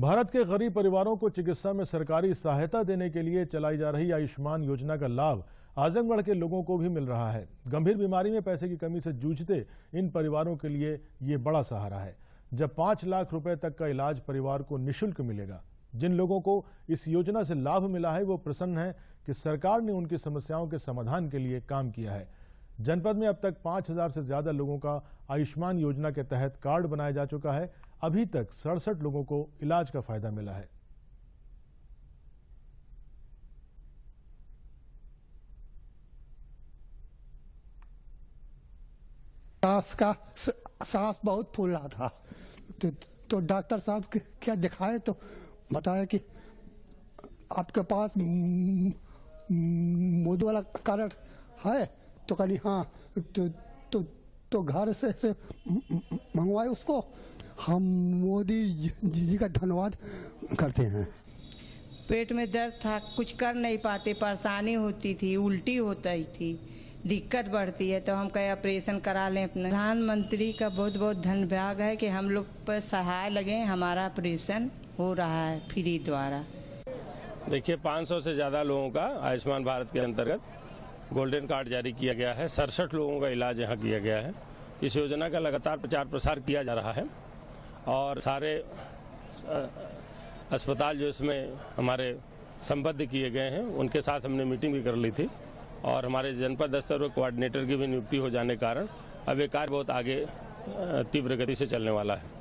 भारत के गरीब परिवारों को चिकित्सा में सरकारी सहायता देने के लिए चलाई जा रही आयुष्मान योजना का लाभ आजमगढ़ के लोगों को भी मिल रहा है गंभीर बीमारी में पैसे की कमी से जूझते इन परिवारों के लिए ये बड़ा सहारा है जब पाँच लाख रुपए तक का इलाज परिवार को निःशुल्क मिलेगा जिन लोगों को इस योजना से लाभ मिला है वो प्रसन्न है कि सरकार ने उनकी समस्याओं के समाधान के लिए काम किया है जनपद में अब तक 5000 से ज्यादा लोगों का आयुष्मान योजना के तहत कार्ड बनाया जा चुका है अभी तक सड़सठ लोगों को इलाज का फायदा मिला है सांस का सांस बहुत फूल रहा था तो, तो डॉक्टर साहब क्या दिखाए तो बताया कि आपके पास मुद वाला कारण है तो कह हाँ तो तो तो घर से, से मंगवाए उसको हम मोदी जी जी का धन्यवाद करते हैं पेट में दर्द था कुछ कर नहीं पाते परेशानी होती थी उल्टी होती थी दिक्कत बढ़ती है तो हम कहे ऑपरेशन करा लें अपने प्रधानमंत्री का बहुत बहुत धन्यवाद है कि हम लोग पर सहाय लगे हमारा ऑपरेशन हो रहा है फ्री द्वारा देखिए 500 से ज़्यादा लोगों का आयुष्मान भारत के अंतर्गत गोल्डन कार्ड जारी किया गया है सड़सठ लोगों का इलाज यहाँ किया गया है इस योजना का लगातार प्रचार प्रसार किया जा रहा है और सारे अस्पताल जो इसमें हमारे संबद्ध किए गए हैं उनके साथ हमने मीटिंग भी कर ली थी और हमारे जनपद स्तर पर कोऑर्डिनेटर की भी नियुक्ति हो जाने के कारण अब ये कार्य बहुत आगे तीव्र गति से चलने वाला है